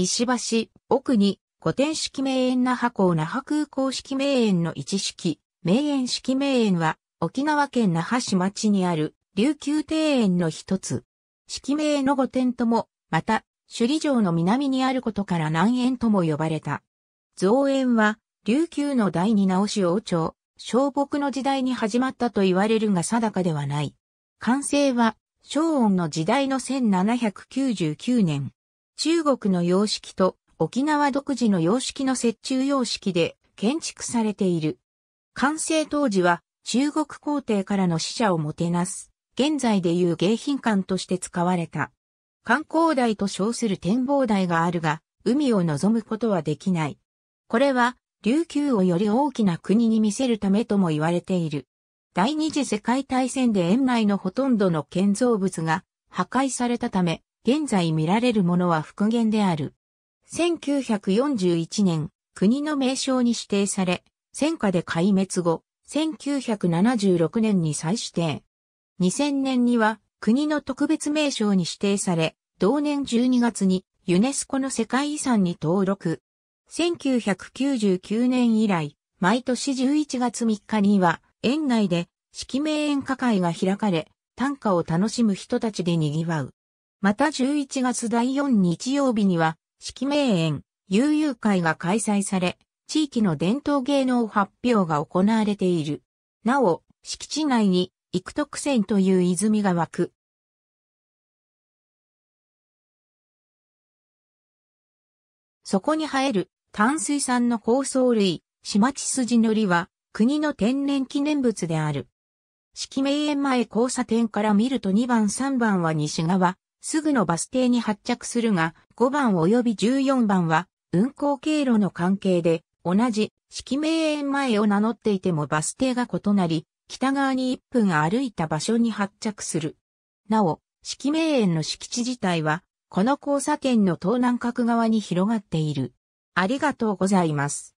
石橋、奥に、古典式名園那覇港那覇空港式名園の一式、名園式名園は、沖縄県那覇市町にある、琉球庭園の一つ。式名の御殿とも、また、首里城の南にあることから南園とも呼ばれた。造園は、琉球の第二直し王朝、小木の時代に始まったと言われるが定かではない。完成は、昭恩の時代の1799年。中国の様式と沖縄独自の様式の折衷様式で建築されている。完成当時は中国皇帝からの使者をもてなす、現在でいう迎賓館として使われた。観光台と称する展望台があるが、海を望むことはできない。これは、琉球をより大きな国に見せるためとも言われている。第二次世界大戦で園内のほとんどの建造物が破壊されたため、現在見られるものは復元である。1941年、国の名称に指定され、戦火で壊滅後、1976年に再指定。2000年には国の特別名称に指定され、同年12月にユネスコの世界遺産に登録。1999年以来、毎年11月3日には園内で式名演歌会が開かれ、短歌を楽しむ人たちで賑わう。また11月第4日曜日には、式名園、悠々会が開催され、地域の伝統芸能発表が行われている。なお、敷地内に、幾徳線という泉が湧く。そこに生える淡水産の高層類、島地筋のりは国の天然記念物である。式名園前交差点から見ると2番3番は西側、すぐのバス停に発着するが、5番及び14番は、運行経路の関係で、同じ、式名園前を名乗っていてもバス停が異なり、北側に1分歩いた場所に発着する。なお、式名園の敷地自体は、この交差点の東南角側に広がっている。ありがとうございます。